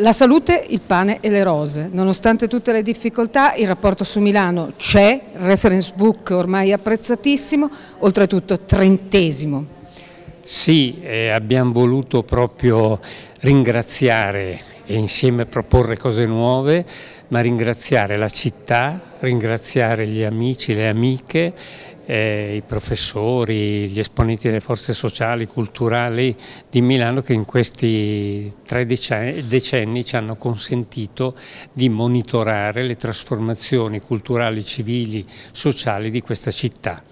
La salute, il pane e le rose. Nonostante tutte le difficoltà, il rapporto su Milano c'è, reference book ormai apprezzatissimo, oltretutto trentesimo. Sì, eh, abbiamo voluto proprio ringraziare e insieme proporre cose nuove, ma ringraziare la città, ringraziare gli amici, le amiche eh, i professori, gli esponenti delle forze sociali, culturali di Milano che in questi tre decenni, ci hanno consentito di monitorare le trasformazioni culturali, civili, sociali di questa città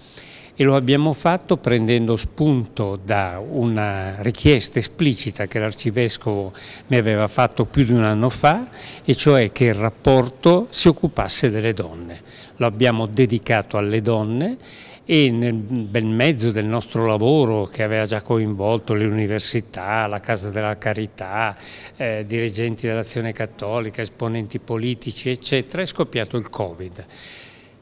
e lo abbiamo fatto prendendo spunto da una richiesta esplicita che l'Arcivescovo mi aveva fatto più di un anno fa e cioè che il rapporto si occupasse delle donne. Lo abbiamo dedicato alle donne e nel bel mezzo del nostro lavoro che aveva già coinvolto le università, la Casa della Carità, eh, dirigenti dell'Azione Cattolica, esponenti politici eccetera, è scoppiato il Covid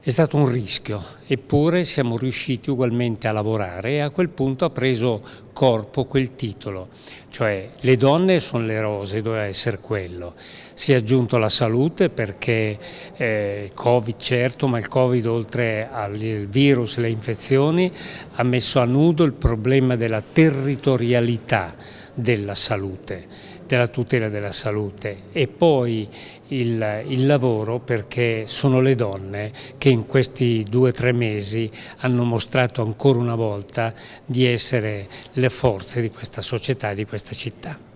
è stato un rischio, eppure siamo riusciti ugualmente a lavorare e a quel punto ha preso corpo quel titolo, cioè le donne sono le rose, doveva essere quello. Si è aggiunto la salute perché eh, Covid certo, ma il Covid oltre al virus e alle infezioni ha messo a nudo il problema della territorialità della salute, della tutela della salute e poi il, il lavoro perché sono le donne che in questi due o tre mesi hanno mostrato ancora una volta di essere le le forze di questa società e di questa città.